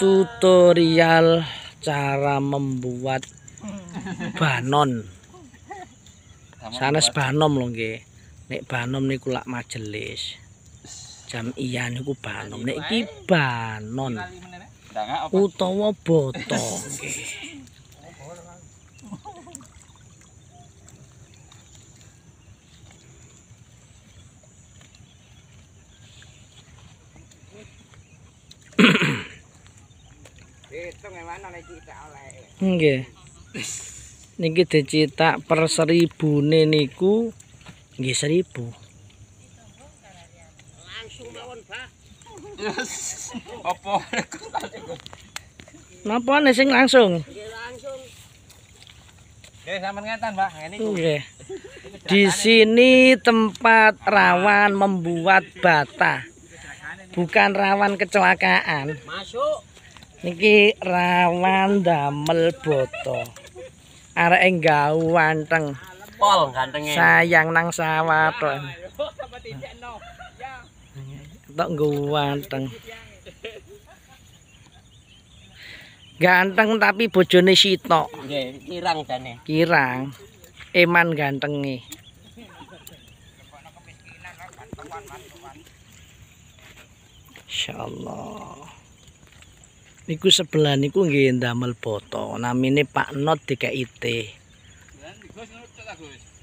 tutorial cara membuat banon sanes banom lho nggih nek banom niku lak majelis jam iya niku banom nek iki banon utawa botong nggih Nggih. Niki dicetak per 1000 ne niku nggih 1000. Langsung mawon, Pak. Apa? Napa sing langsung? Di sini tempat rawan membuat bata. Bukan rawan kecelakaan. Masuk. Niki rawan damel boto. Arek enggau wanteng. Pol gantenge. Sayang nang sawah to. Tok wanteng. Ganteng tapi bojone sitok. kirang jane. Kirang. Eman gantenge. Insyaallah. niku sebelah niku nggih ndamel boto namine Pak Not DKIT. Lan Gus Not Gus.